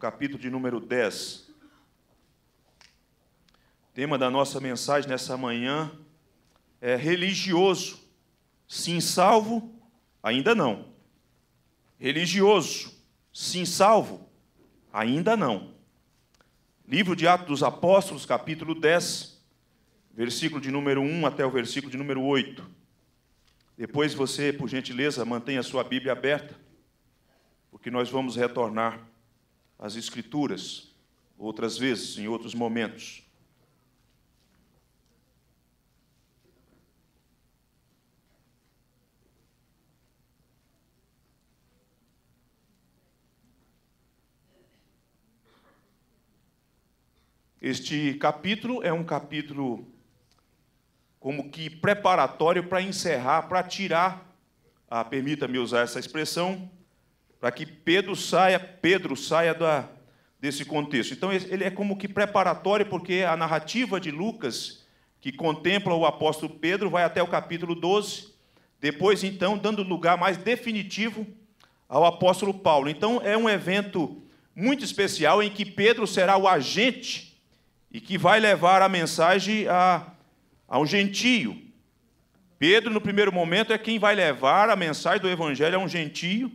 capítulo de número 10. O tema da nossa mensagem nessa manhã é religioso. Sim, salvo? Ainda não. Religioso. Sim, salvo? Ainda não. Livro de Atos dos Apóstolos, capítulo 10, versículo de número 1 até o versículo de número 8. Depois você, por gentileza, mantenha a sua Bíblia aberta, porque nós vamos retornar as Escrituras, outras vezes, em outros momentos. Este capítulo é um capítulo como que preparatório para encerrar, para tirar, ah, permita-me usar essa expressão, para que Pedro saia, Pedro saia da, desse contexto. Então ele é como que preparatório, porque a narrativa de Lucas, que contempla o apóstolo Pedro, vai até o capítulo 12, depois então dando lugar mais definitivo ao apóstolo Paulo. Então é um evento muito especial em que Pedro será o agente e que vai levar a mensagem a, a um gentio. Pedro, no primeiro momento, é quem vai levar a mensagem do evangelho a um gentio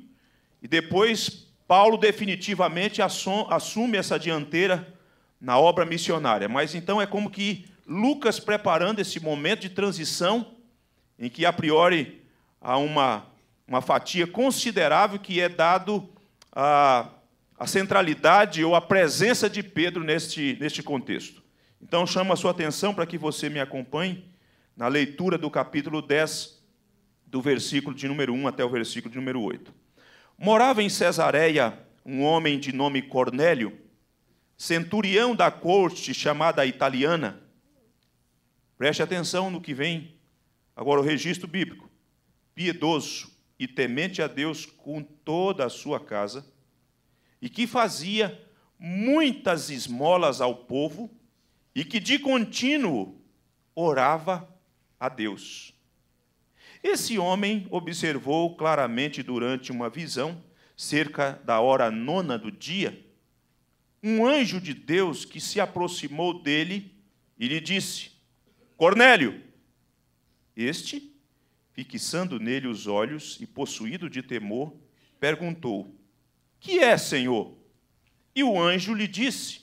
e depois Paulo definitivamente assume essa dianteira na obra missionária. Mas então é como que Lucas preparando esse momento de transição, em que a priori há uma, uma fatia considerável que é dado a, a centralidade ou a presença de Pedro neste, neste contexto. Então chama a sua atenção para que você me acompanhe na leitura do capítulo 10, do versículo de número 1 até o versículo de número 8. Morava em Cesareia um homem de nome Cornélio, centurião da corte chamada italiana. Preste atenção no que vem. Agora, o registro bíblico. Piedoso e temente a Deus com toda a sua casa, e que fazia muitas esmolas ao povo, e que de contínuo orava a Deus. Esse homem observou claramente durante uma visão, cerca da hora nona do dia, um anjo de Deus que se aproximou dele e lhe disse: Cornélio! Este, fixando nele os olhos e possuído de temor, perguntou: Que é, Senhor? E o anjo lhe disse: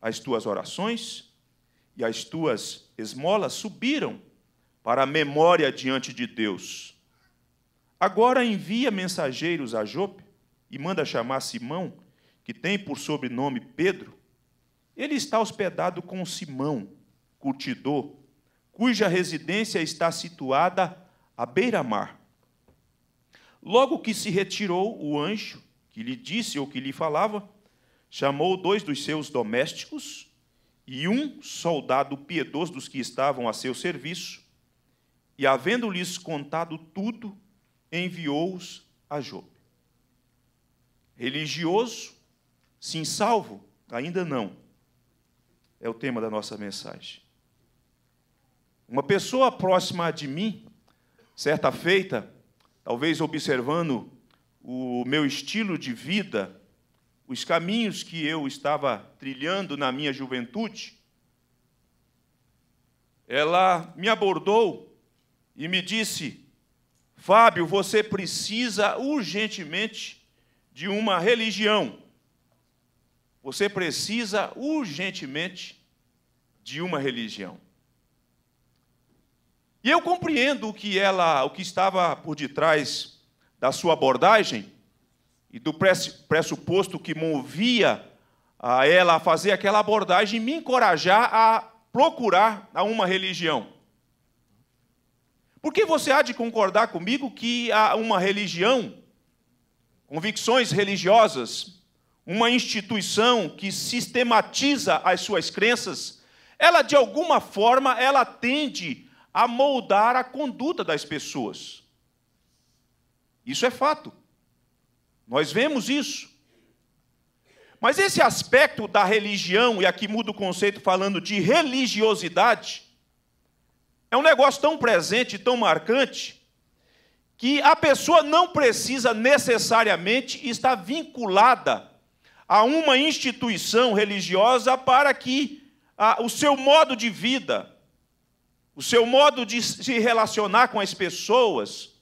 As tuas orações e as tuas esmolas subiram para a memória diante de Deus. Agora envia mensageiros a Jope e manda chamar Simão, que tem por sobrenome Pedro. Ele está hospedado com Simão, curtidor, cuja residência está situada à beira-mar. Logo que se retirou o anjo que lhe disse ou que lhe falava, chamou dois dos seus domésticos e um soldado piedoso dos que estavam a seu serviço e, havendo-lhes contado tudo, enviou-os a Jope. Religioso, sim salvo? Ainda não. É o tema da nossa mensagem. Uma pessoa próxima de mim, certa feita, talvez observando o meu estilo de vida, os caminhos que eu estava trilhando na minha juventude, ela me abordou e me disse: Fábio, você precisa urgentemente de uma religião. Você precisa urgentemente de uma religião. E eu compreendo o que ela, o que estava por detrás da sua abordagem e do pressuposto que movia a ah, ela a fazer aquela abordagem e me encorajar a procurar uma religião. Porque você há de concordar comigo que há uma religião, convicções religiosas, uma instituição que sistematiza as suas crenças, ela de alguma forma ela tende a moldar a conduta das pessoas. Isso é fato. Nós vemos isso. Mas esse aspecto da religião, e aqui muda o conceito falando de religiosidade, é um negócio tão presente, tão marcante, que a pessoa não precisa necessariamente estar vinculada a uma instituição religiosa para que a, o seu modo de vida, o seu modo de se relacionar com as pessoas,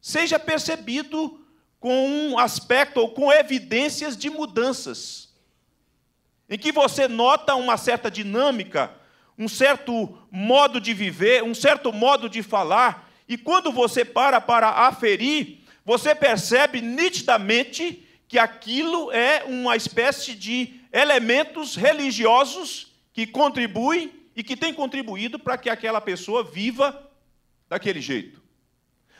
seja percebido com um aspecto ou com evidências de mudanças, em que você nota uma certa dinâmica um certo modo de viver, um certo modo de falar, e quando você para para aferir, você percebe nitidamente que aquilo é uma espécie de elementos religiosos que contribuem e que têm contribuído para que aquela pessoa viva daquele jeito.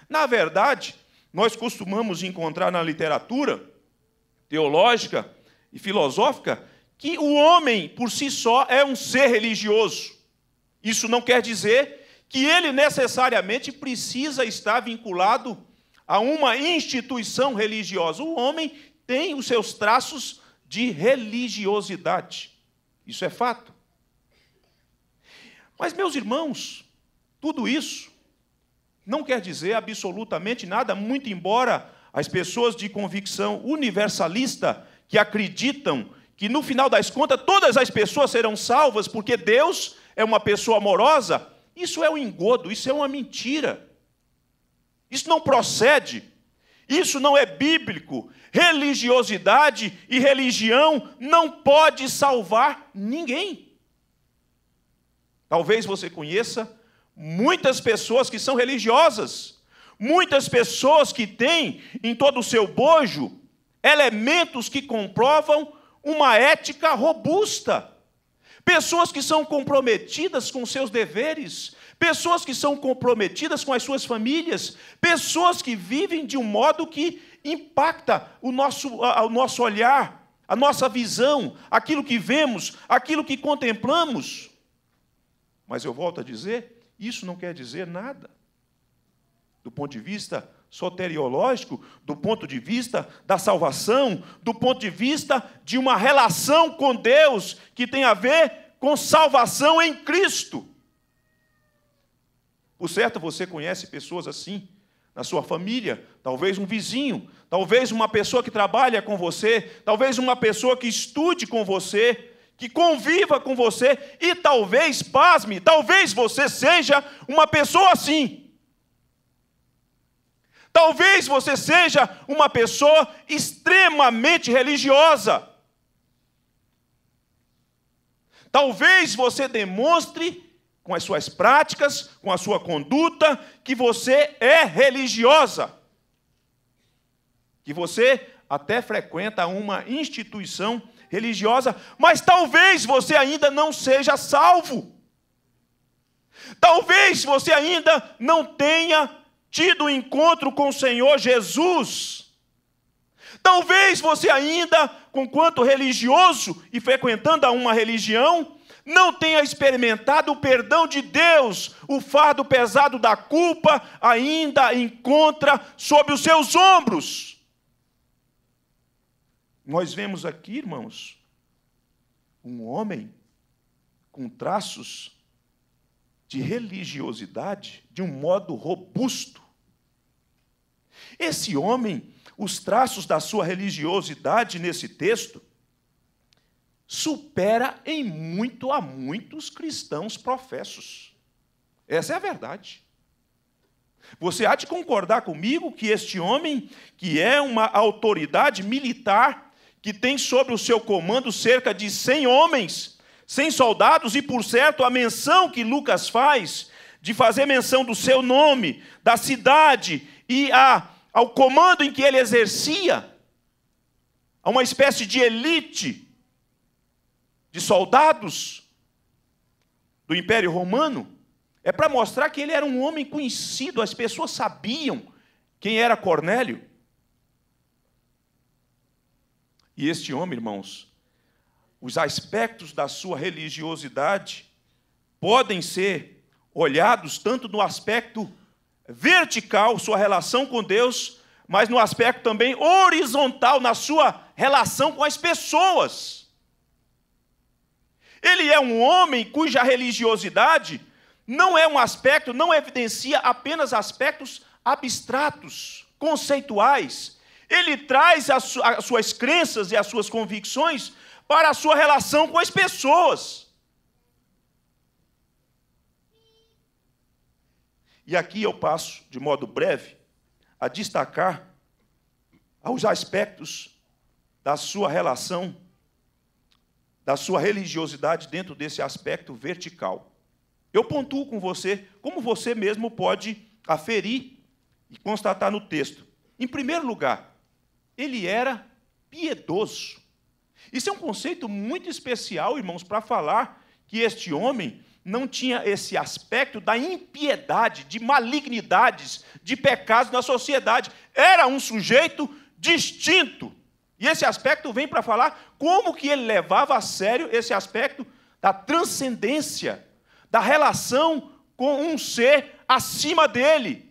Na verdade, nós costumamos encontrar na literatura teológica e filosófica que o homem por si só é um ser religioso. Isso não quer dizer que ele necessariamente precisa estar vinculado a uma instituição religiosa. O homem tem os seus traços de religiosidade. Isso é fato. Mas, meus irmãos, tudo isso não quer dizer absolutamente nada, muito embora as pessoas de convicção universalista que acreditam que no final das contas todas as pessoas serão salvas porque Deus é uma pessoa amorosa, isso é um engodo, isso é uma mentira. Isso não procede. Isso não é bíblico. Religiosidade e religião não pode salvar ninguém. Talvez você conheça muitas pessoas que são religiosas, muitas pessoas que têm em todo o seu bojo elementos que comprovam uma ética robusta. Pessoas que são comprometidas com seus deveres, pessoas que são comprometidas com as suas famílias, pessoas que vivem de um modo que impacta o nosso, o nosso olhar, a nossa visão, aquilo que vemos, aquilo que contemplamos. Mas eu volto a dizer, isso não quer dizer nada do ponto de vista soteriológico, do ponto de vista da salvação, do ponto de vista de uma relação com Deus que tem a ver com salvação em Cristo. Por certo, você conhece pessoas assim na sua família, talvez um vizinho, talvez uma pessoa que trabalha com você, talvez uma pessoa que estude com você, que conviva com você e talvez, pasme, talvez você seja uma pessoa assim. Talvez você seja uma pessoa extremamente religiosa. Talvez você demonstre com as suas práticas, com a sua conduta, que você é religiosa. Que você até frequenta uma instituição religiosa, mas talvez você ainda não seja salvo. Talvez você ainda não tenha tido um encontro com o Senhor Jesus. Talvez você ainda, com quanto religioso e frequentando uma religião, não tenha experimentado o perdão de Deus, o fardo pesado da culpa ainda encontra sob os seus ombros. Nós vemos aqui, irmãos, um homem com traços de religiosidade de um modo robusto. Esse homem, os traços da sua religiosidade nesse texto, supera em muito a muitos cristãos professos. Essa é a verdade. Você há de concordar comigo que este homem, que é uma autoridade militar, que tem sobre o seu comando cerca de 100 homens, sem soldados, e por certo, a menção que Lucas faz, de fazer menção do seu nome, da cidade e a, ao comando em que ele exercia, a uma espécie de elite de soldados do Império Romano, é para mostrar que ele era um homem conhecido, as pessoas sabiam quem era Cornélio. E este homem, irmãos, os aspectos da sua religiosidade podem ser olhados tanto no aspecto vertical, sua relação com Deus, mas no aspecto também horizontal, na sua relação com as pessoas. Ele é um homem cuja religiosidade não é um aspecto, não evidencia apenas aspectos abstratos, conceituais. Ele traz as suas crenças e as suas convicções para a sua relação com as pessoas. E aqui eu passo, de modo breve, a destacar os aspectos da sua relação, da sua religiosidade dentro desse aspecto vertical. Eu pontuo com você como você mesmo pode aferir e constatar no texto. Em primeiro lugar, ele era piedoso. Isso é um conceito muito especial, irmãos, para falar que este homem não tinha esse aspecto da impiedade, de malignidades, de pecados na sociedade. Era um sujeito distinto. E esse aspecto vem para falar como que ele levava a sério esse aspecto da transcendência, da relação com um ser acima dele.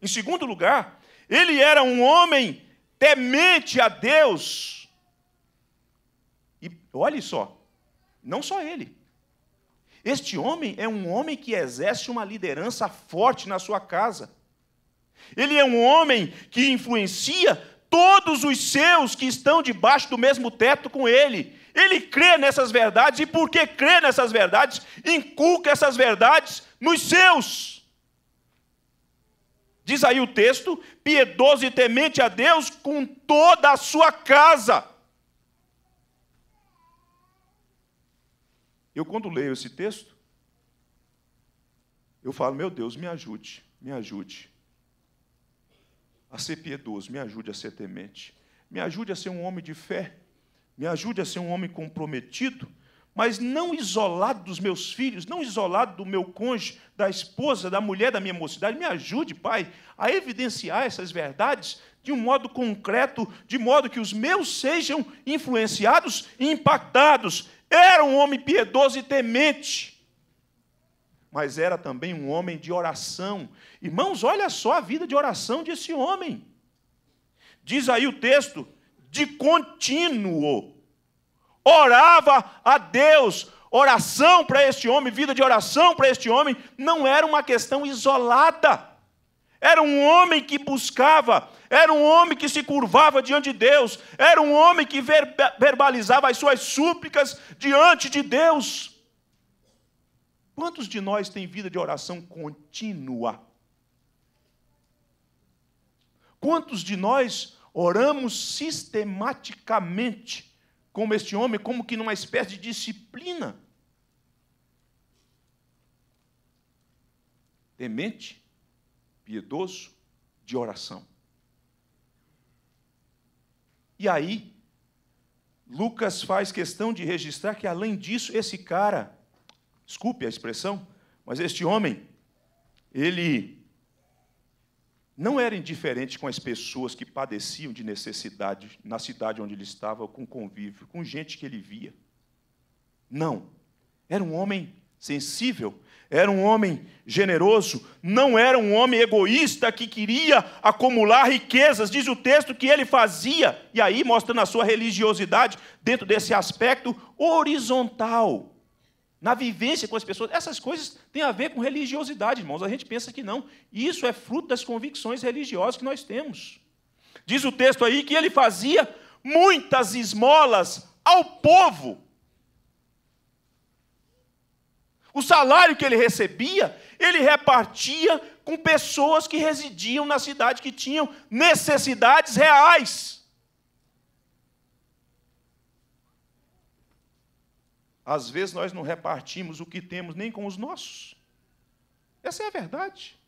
Em segundo lugar, ele era um homem temente a Deus Olhe só, não só ele. Este homem é um homem que exerce uma liderança forte na sua casa. Ele é um homem que influencia todos os seus que estão debaixo do mesmo teto com ele. Ele crê nessas verdades e, porque crê nessas verdades, inculca essas verdades nos seus. Diz aí o texto: piedoso e temente a Deus com toda a sua casa. Eu, quando leio esse texto, eu falo, meu Deus, me ajude, me ajude a ser piedoso, me ajude a ser temente, me ajude a ser um homem de fé, me ajude a ser um homem comprometido, mas não isolado dos meus filhos, não isolado do meu cônjuge, da esposa, da mulher da minha mocidade. Me ajude, Pai, a evidenciar essas verdades de um modo concreto, de modo que os meus sejam influenciados e impactados era um homem piedoso e temente, mas era também um homem de oração. Irmãos, olha só a vida de oração desse homem. Diz aí o texto: de contínuo. Orava a Deus. Oração para este homem, vida de oração para este homem, não era uma questão isolada era um homem que buscava, era um homem que se curvava diante de Deus, era um homem que verbalizava as suas súplicas diante de Deus. Quantos de nós têm vida de oração contínua? Quantos de nós oramos sistematicamente, como este homem, como que numa espécie de disciplina? Temente piedoso de oração. E aí, Lucas faz questão de registrar que, além disso, esse cara, desculpe a expressão, mas este homem, ele não era indiferente com as pessoas que padeciam de necessidade na cidade onde ele estava, com convívio, com gente que ele via. Não. Era um homem sensível era um homem generoso, não era um homem egoísta que queria acumular riquezas, diz o texto que ele fazia, e aí mostrando a sua religiosidade dentro desse aspecto horizontal, na vivência com as pessoas. Essas coisas têm a ver com religiosidade, irmãos, a gente pensa que não. Isso é fruto das convicções religiosas que nós temos. Diz o texto aí que ele fazia muitas esmolas ao povo O salário que ele recebia, ele repartia com pessoas que residiam na cidade, que tinham necessidades reais. Às vezes nós não repartimos o que temos nem com os nossos. Essa é a verdade.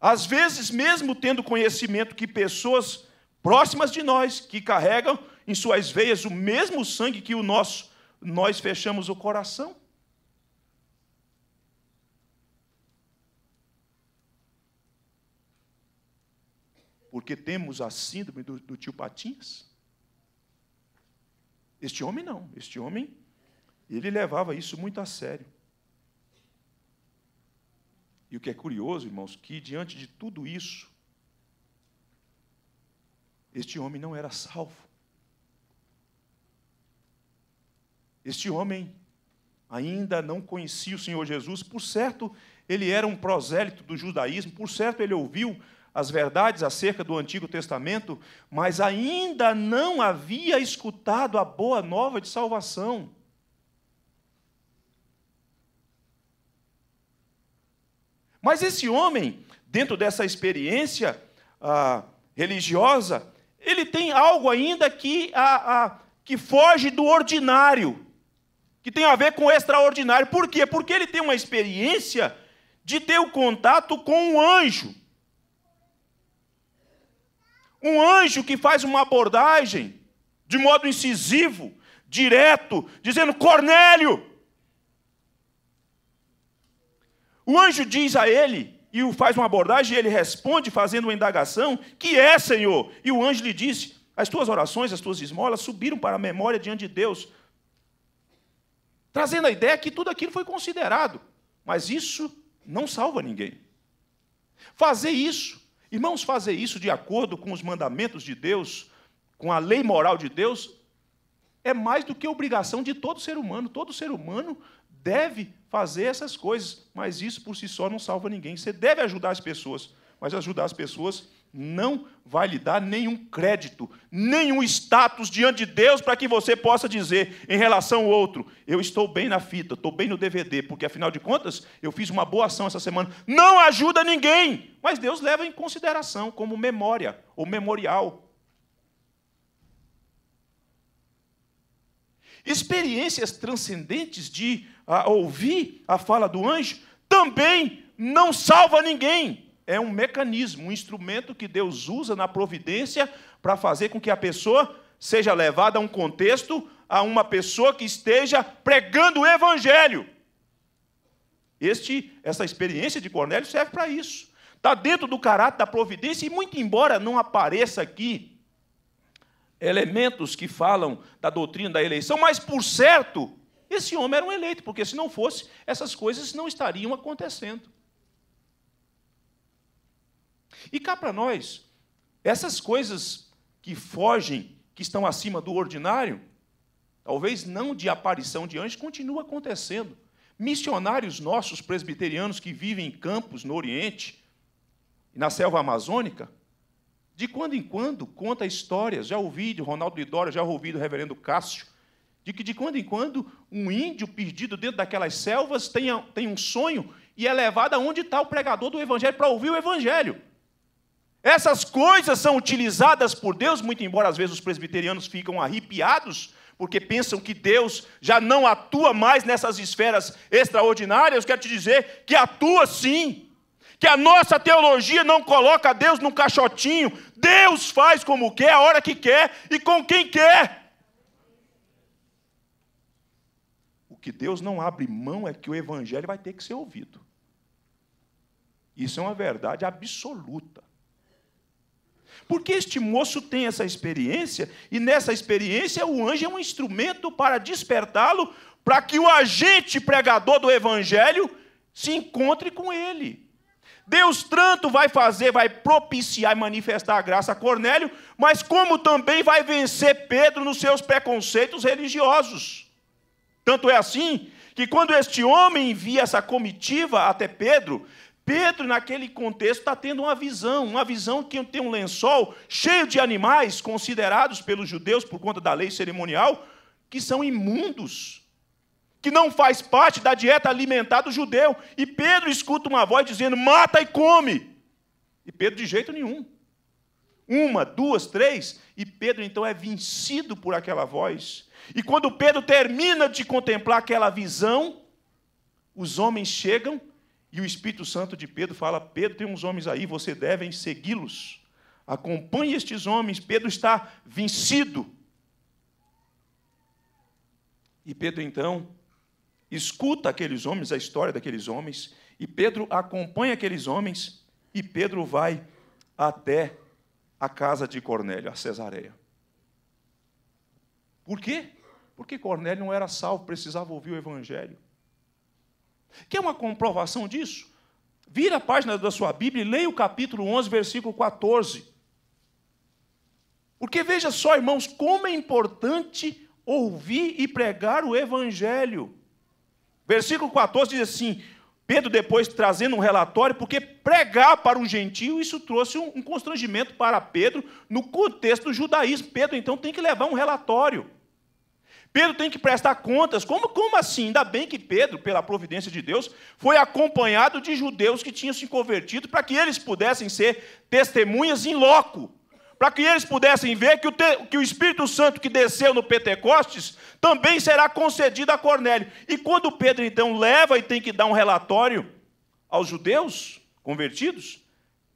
Às vezes, mesmo tendo conhecimento que pessoas próximas de nós, que carregam em suas veias o mesmo sangue que o nosso, nós fechamos o coração. Porque temos a síndrome do, do tio Patinhas. Este homem não, este homem, ele levava isso muito a sério. E o que é curioso, irmãos, que diante de tudo isso, este homem não era salvo. Este homem ainda não conhecia o Senhor Jesus, por certo, ele era um prosélito do judaísmo, por certo, ele ouviu as verdades acerca do Antigo Testamento, mas ainda não havia escutado a boa nova de salvação. Mas esse homem, dentro dessa experiência ah, religiosa, ele tem algo ainda que, ah, ah, que foge do ordinário que tem a ver com o extraordinário. Por quê? Porque ele tem uma experiência de ter o contato com um anjo. Um anjo que faz uma abordagem de modo incisivo, direto, dizendo: Cornélio! O anjo diz a ele, e o faz uma abordagem, e ele responde fazendo uma indagação: Que é, Senhor? E o anjo lhe disse: As tuas orações, as tuas esmolas subiram para a memória diante de Deus. Trazendo a ideia que tudo aquilo foi considerado, mas isso não salva ninguém. Fazer isso, irmãos, fazer isso de acordo com os mandamentos de Deus, com a lei moral de Deus, é mais do que obrigação de todo ser humano. Todo ser humano deve fazer essas coisas, mas isso por si só não salva ninguém. Você deve ajudar as pessoas, mas ajudar as pessoas não vai lhe dar nenhum crédito, nenhum status diante de Deus para que você possa dizer em relação ao outro: eu estou bem na fita, estou bem no DVD, porque afinal de contas eu fiz uma boa ação essa semana. Não ajuda ninguém, mas Deus leva em consideração como memória ou memorial. Experiências transcendentes de a, ouvir a fala do anjo também não salva ninguém, é um mecanismo, um instrumento que Deus usa na providência para fazer com que a pessoa seja levada a um contexto, a uma pessoa que esteja pregando o evangelho. Este, essa experiência de Cornélio serve para isso. Está dentro do caráter da providência, e muito embora não apareça aqui elementos que falam da doutrina da eleição, mas por certo, esse homem era um eleito, porque se não fosse, essas coisas não estariam acontecendo. E cá para nós, essas coisas que fogem, que estão acima do ordinário, talvez não de aparição de anjos, continua acontecendo. Missionários nossos presbiterianos que vivem em campos no Oriente e na selva amazônica, de quando em quando conta histórias, já ouvi de Ronaldo Lidório, já ouvi do reverendo Cássio, de que de quando em quando um índio perdido dentro daquelas selvas tem, tem um sonho e é levado aonde está o pregador do evangelho para ouvir o evangelho. Essas coisas são utilizadas por Deus, muito embora às vezes os presbiterianos ficam arrepiados, porque pensam que Deus já não atua mais nessas esferas extraordinárias, eu quero te dizer que atua sim. Que a nossa teologia não coloca Deus num caixotinho. Deus faz como quer, a hora que quer e com quem quer. O que Deus não abre mão é que o evangelho vai ter que ser ouvido. Isso é uma verdade absoluta. Porque este moço tem essa experiência, e nessa experiência o anjo é um instrumento para despertá-lo, para que o agente pregador do evangelho se encontre com ele. Deus tanto vai fazer, vai propiciar e manifestar a graça a Cornélio, mas como também vai vencer Pedro nos seus preconceitos religiosos. Tanto é assim que quando este homem envia essa comitiva até Pedro, Pedro, naquele contexto, está tendo uma visão, uma visão que tem um lençol cheio de animais considerados pelos judeus, por conta da lei cerimonial, que são imundos, que não faz parte da dieta alimentar do judeu. E Pedro escuta uma voz dizendo: mata e come. E Pedro, de jeito nenhum. Uma, duas, três, e Pedro então é vencido por aquela voz. E quando Pedro termina de contemplar aquela visão, os homens chegam e o Espírito Santo de Pedro fala: Pedro, tem uns homens aí, você devem segui-los. Acompanhe estes homens. Pedro está vencido. E Pedro então escuta aqueles homens, a história daqueles homens, e Pedro acompanha aqueles homens, e Pedro vai até a casa de Cornélio, a Cesareia. Por quê? Porque Cornélio não era salvo, precisava ouvir o evangelho. Quer uma comprovação disso? Vira a página da sua Bíblia e leia o capítulo 11, versículo 14. Porque veja só, irmãos, como é importante ouvir e pregar o Evangelho. Versículo 14 diz assim: Pedro, depois trazendo um relatório, porque pregar para um gentio, isso trouxe um, um constrangimento para Pedro no contexto do judaísmo. Pedro, então, tem que levar um relatório. Pedro tem que prestar contas. Como, como assim? Ainda bem que Pedro, pela providência de Deus, foi acompanhado de judeus que tinham se convertido para que eles pudessem ser testemunhas em loco. Para que eles pudessem ver que o, te, que o Espírito Santo que desceu no Pentecostes também será concedido a Cornélio. E quando Pedro então leva e tem que dar um relatório aos judeus convertidos,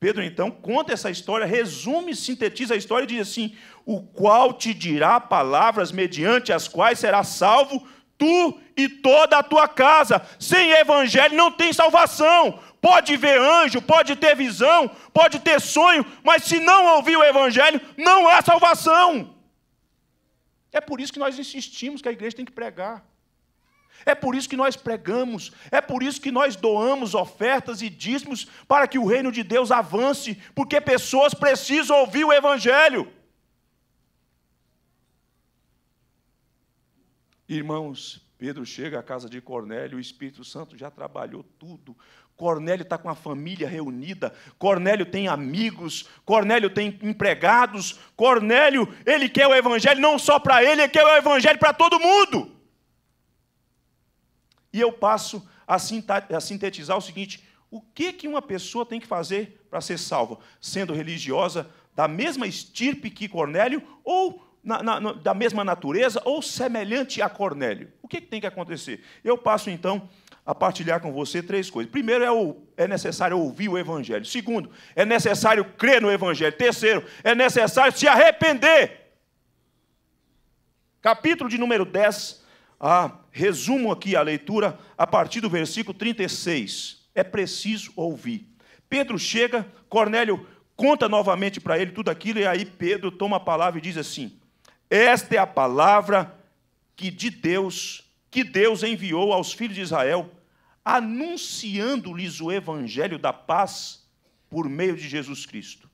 Pedro então conta essa história, resume, sintetiza a história e diz assim: O qual te dirá palavras mediante as quais será salvo tu e toda a tua casa. Sem evangelho não tem salvação. Pode ver anjo, pode ter visão, pode ter sonho, mas se não ouvir o evangelho, não há salvação. É por isso que nós insistimos que a igreja tem que pregar. É por isso que nós pregamos, é por isso que nós doamos ofertas e dízimos para que o reino de Deus avance, porque pessoas precisam ouvir o Evangelho. Irmãos, Pedro chega à casa de Cornélio, o Espírito Santo já trabalhou tudo. Cornélio está com a família reunida, Cornélio tem amigos, Cornélio tem empregados, Cornélio, ele quer o evangelho não só para ele, ele quer o evangelho para todo mundo. E eu passo a, sintetizar o seguinte: o que, que uma pessoa tem que fazer para ser salva? Sendo religiosa da mesma estirpe que Cornélio, ou na, na, na, da mesma natureza, ou semelhante a Cornélio? O que, que tem que acontecer? Eu passo então a partilhar com você três coisas. Primeiro, é, o, é, necessário ouvir o Evangelho. Segundo, é necessário crer no Evangelho. Terceiro, é necessário se arrepender. Capítulo de número 10 ah, resumo aqui a leitura a partir do versículo 36. É preciso ouvir. Pedro chega, Cornélio conta novamente para ele tudo aquilo, e aí Pedro toma a palavra e diz assim: Esta é a palavra que de Deus, que Deus enviou aos filhos de Israel, anunciando-lhes o evangelho da paz por meio de Jesus Cristo.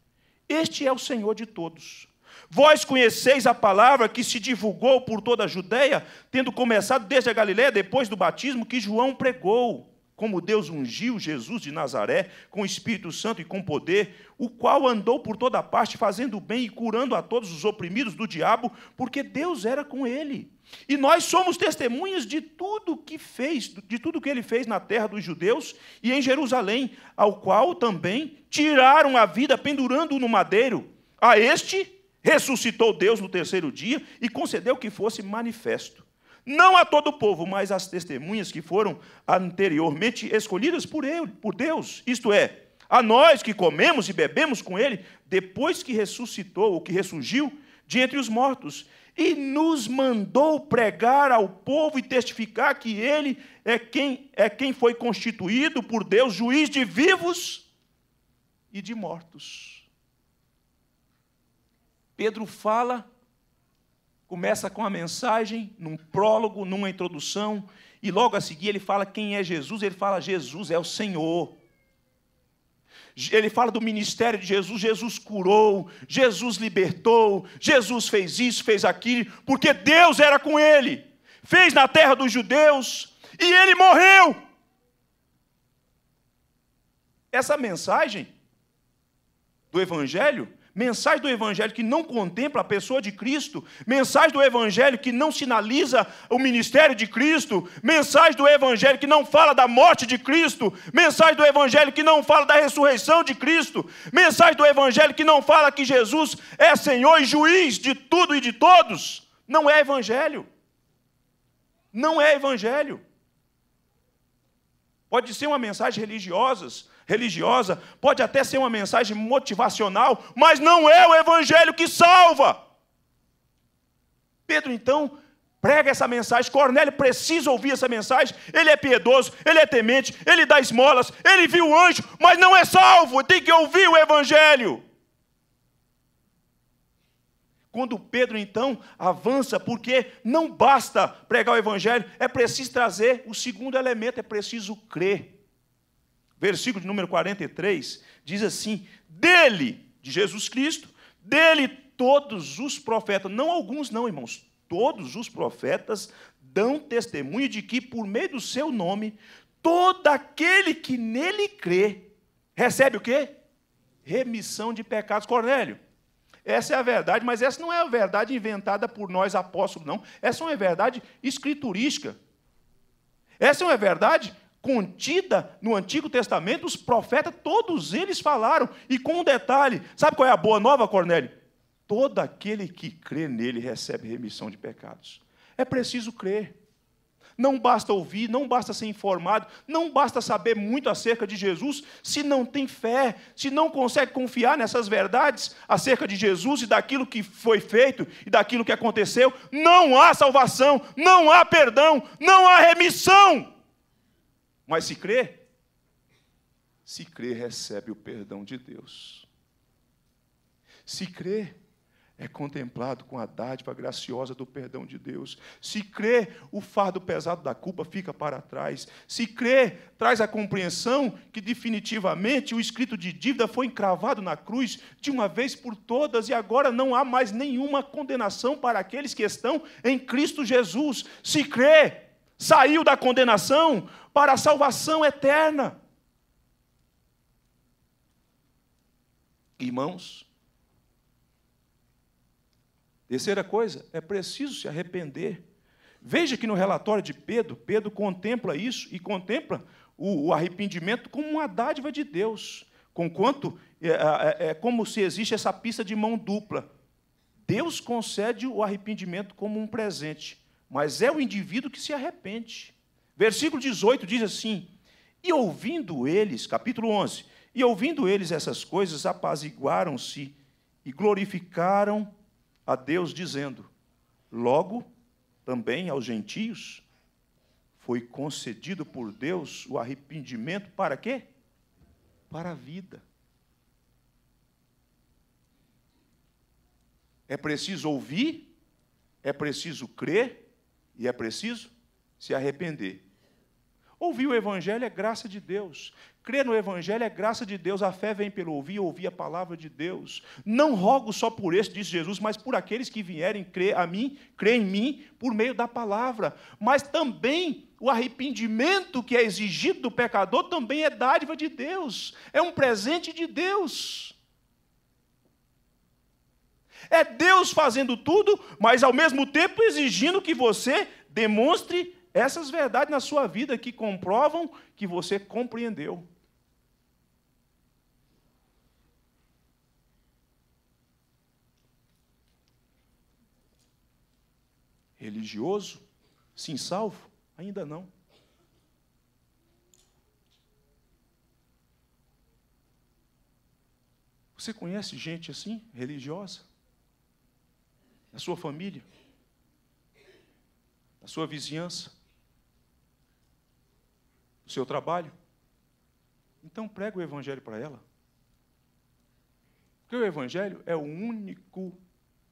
Este é o Senhor de todos. Vós conheceis a palavra que se divulgou por toda a Judéia, tendo começado desde a Galiléia, depois do batismo que João pregou, como Deus ungiu Jesus de Nazaré com o Espírito Santo e com poder, o qual andou por toda parte fazendo o bem e curando a todos os oprimidos do diabo, porque Deus era com ele. E nós somos testemunhas de tudo que fez, de tudo que ele fez na terra dos judeus e em Jerusalém, ao qual também tiraram a vida pendurando-o no madeiro. A este Ressuscitou Deus no terceiro dia e concedeu que fosse manifesto, não a todo o povo, mas às testemunhas que foram anteriormente escolhidas por, ele, por Deus, isto é, a nós que comemos e bebemos com Ele, depois que ressuscitou, ou que ressurgiu de entre os mortos, e nos mandou pregar ao povo e testificar que Ele é quem, é quem foi constituído por Deus juiz de vivos e de mortos. Pedro fala, começa com a mensagem, num prólogo, numa introdução, e logo a seguir ele fala quem é Jesus, ele fala Jesus é o Senhor. Ele fala do ministério de Jesus, Jesus curou, Jesus libertou, Jesus fez isso, fez aquilo, porque Deus era com ele. Fez na terra dos judeus e ele morreu. Essa mensagem do evangelho mensagem do Evangelho que não contempla a pessoa de Cristo, mensagem do Evangelho que não sinaliza o ministério de Cristo, mensagem do Evangelho que não fala da morte de Cristo, mensagem do Evangelho que não fala da ressurreição de Cristo, mensagem do Evangelho que não fala que Jesus é Senhor e juiz de tudo e de todos, não é Evangelho. Não é Evangelho. Pode ser uma mensagem religiosa, religiosa, pode até ser uma mensagem motivacional, mas não é o evangelho que salva. Pedro, então, prega essa mensagem. Cornélio precisa ouvir essa mensagem. Ele é piedoso, ele é temente, ele dá esmolas, ele viu o anjo, mas não é salvo. Tem que ouvir o evangelho. Quando Pedro então avança, porque não basta pregar o evangelho, é preciso trazer o segundo elemento, é preciso crer versículo de número 43, diz assim: Dele, de Jesus Cristo, dele todos os profetas, não alguns, não, irmãos, todos os profetas dão testemunho de que, por meio do seu nome, todo aquele que nele crê recebe o quê? Remissão de pecados. Cornélio, essa é a verdade, mas essa não é a verdade inventada por nós apóstolos, não. Essa é uma verdade escriturística. Essa é uma verdade contida no Antigo Testamento, os profetas, todos eles falaram. E com um detalhe: sabe qual é a boa nova, Cornélio? Todo aquele que crê nele recebe remissão de pecados. É preciso crer. Não basta ouvir, não basta ser informado, não basta saber muito acerca de Jesus se não tem fé, se não consegue confiar nessas verdades acerca de Jesus e daquilo que foi feito e daquilo que aconteceu. Não há salvação, não há perdão, não há remissão. Mas se crê, se crê, recebe o perdão de Deus. Se crê, é contemplado com a dádiva graciosa do perdão de Deus. Se crê, o fardo pesado da culpa fica para trás. Se crê, traz a compreensão que definitivamente o escrito de dívida foi encravado na cruz de uma vez por todas e agora não há mais nenhuma condenação para aqueles que estão em Cristo Jesus. Se crê, saiu da condenação para a salvação eterna. Irmãos, terceira coisa, é preciso se arrepender. Veja que no relatório de Pedro, Pedro contempla isso e contempla o, arrependimento como uma dádiva de Deus, conquanto é, é, é, é como se existe essa pista de mão dupla. Deus concede o arrependimento como um presente, mas é o indivíduo que se arrepende. Versículo 18 diz assim: E ouvindo eles, capítulo 11, e ouvindo eles essas coisas, apaziguaram-se e glorificaram a Deus, dizendo: Logo também aos gentios foi concedido por Deus o arrependimento para quê? Para a vida. É preciso ouvir, é preciso crer, e é preciso se arrepender. Ouvir o Evangelho é graça de Deus. Crer no Evangelho é graça de Deus. A fé vem pelo ouvir, ouvir a palavra de Deus. Não rogo só por este, disse Jesus, mas por aqueles que vierem crer a mim, crer em mim, por meio da palavra. Mas também o arrependimento que é exigido do pecador também é dádiva de Deus. É um presente de Deus. É Deus fazendo tudo, mas ao mesmo tempo exigindo que você demonstre essas verdades na sua vida que comprovam que você compreendeu. Religioso? Sim, salvo? Ainda não. Você conhece gente assim, religiosa? na sua família, na sua vizinhança, no seu trabalho. Então prega o evangelho para ela. Porque o evangelho é o único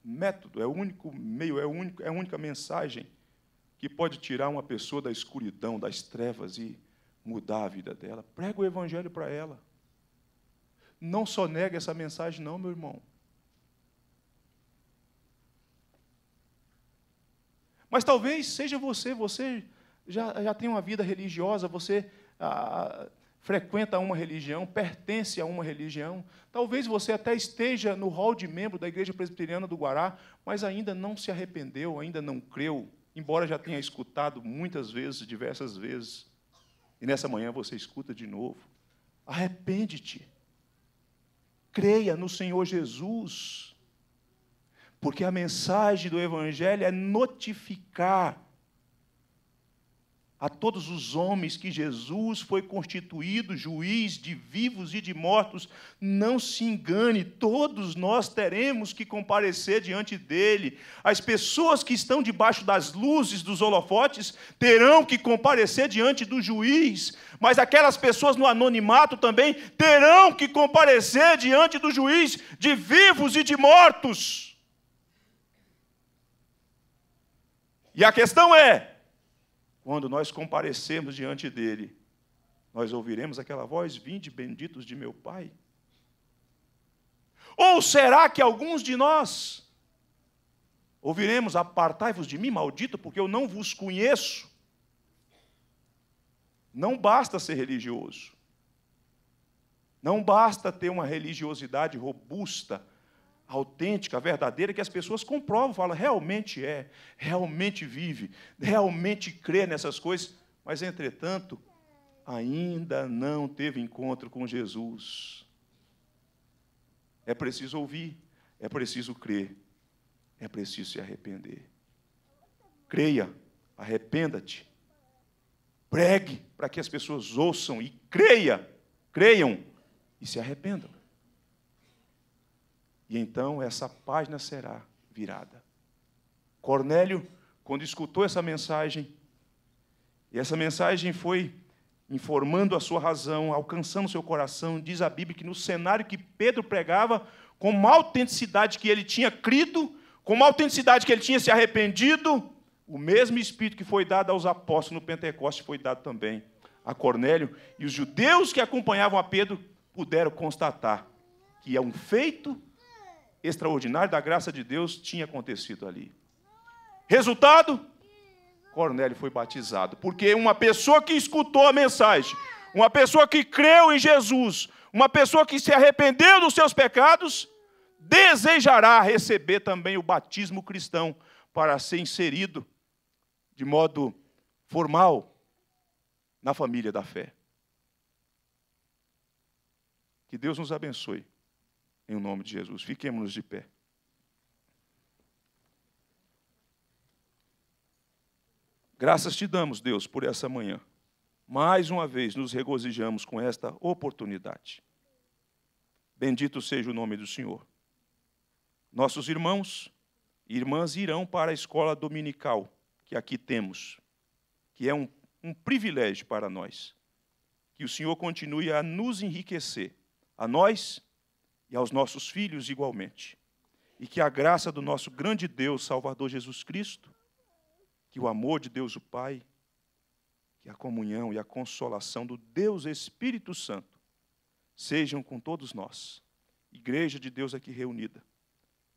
método, é o único meio, é, o único, é a única mensagem que pode tirar uma pessoa da escuridão, das trevas e mudar a vida dela. Prega o evangelho para ela. Não só nega essa mensagem, não, meu irmão. Mas talvez seja você, você já, já tem uma vida religiosa, você ah, frequenta uma religião, pertence a uma religião. Talvez você até esteja no hall de membro da Igreja Presbiteriana do Guará, mas ainda não se arrependeu, ainda não creu, embora já tenha escutado muitas vezes, diversas vezes. E nessa manhã você escuta de novo. Arrepende-te. Creia no Senhor Jesus. Porque a mensagem do Evangelho é notificar a todos os homens que Jesus foi constituído juiz de vivos e de mortos. Não se engane, todos nós teremos que comparecer diante dele. As pessoas que estão debaixo das luzes dos holofotes terão que comparecer diante do juiz, mas aquelas pessoas no anonimato também terão que comparecer diante do juiz de vivos e de mortos. E a questão é: quando nós comparecermos diante dele, nós ouviremos aquela voz: Vinde, benditos de meu Pai. Ou será que alguns de nós ouviremos: Apartai-vos de mim, maldito, porque eu não vos conheço? Não basta ser religioso. Não basta ter uma religiosidade robusta autêntica, verdadeira, que as pessoas comprovam, falam, realmente é, realmente vive, realmente crê nessas coisas, mas, entretanto, ainda não teve encontro com Jesus. É preciso ouvir, é preciso crer, é preciso se arrepender. Creia, arrependa-te, pregue para que as pessoas ouçam e creia, creiam e se arrependam. E então essa página será virada. Cornélio, quando escutou essa mensagem, e essa mensagem foi informando a sua razão, alcançando seu coração, diz a Bíblia que no cenário que Pedro pregava, com uma autenticidade que ele tinha crido, com uma autenticidade que ele tinha se arrependido, o mesmo Espírito que foi dado aos apóstolos no Pentecostes foi dado também a Cornélio, e os judeus que acompanhavam a Pedro puderam constatar que é um feito extraordinário da graça de Deus tinha acontecido ali. Resultado? Cornélio foi batizado, porque uma pessoa que escutou a mensagem, uma pessoa que creu em Jesus, uma pessoa que se arrependeu dos seus pecados, desejará receber também o batismo cristão para ser inserido de modo formal na família da fé. Que Deus nos abençoe em o nome de Jesus. Fiquemos de pé. Graças te damos, Deus, por essa manhã. Mais uma vez nos regozijamos com esta oportunidade. Bendito seja o nome do Senhor. Nossos irmãos e irmãs irão para a escola dominical que aqui temos, que é um, um privilégio para nós. Que o Senhor continue a nos enriquecer, a nós e aos nossos filhos igualmente. E que a graça do nosso grande Deus, Salvador Jesus Cristo, que o amor de Deus o Pai, que a comunhão e a consolação do Deus Espírito Santo sejam com todos nós, Igreja de Deus aqui reunida,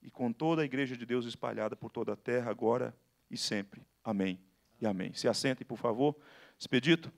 e com toda a Igreja de Deus espalhada por toda a terra, agora e sempre. Amém e amém. Se assentem, por favor. Expedito.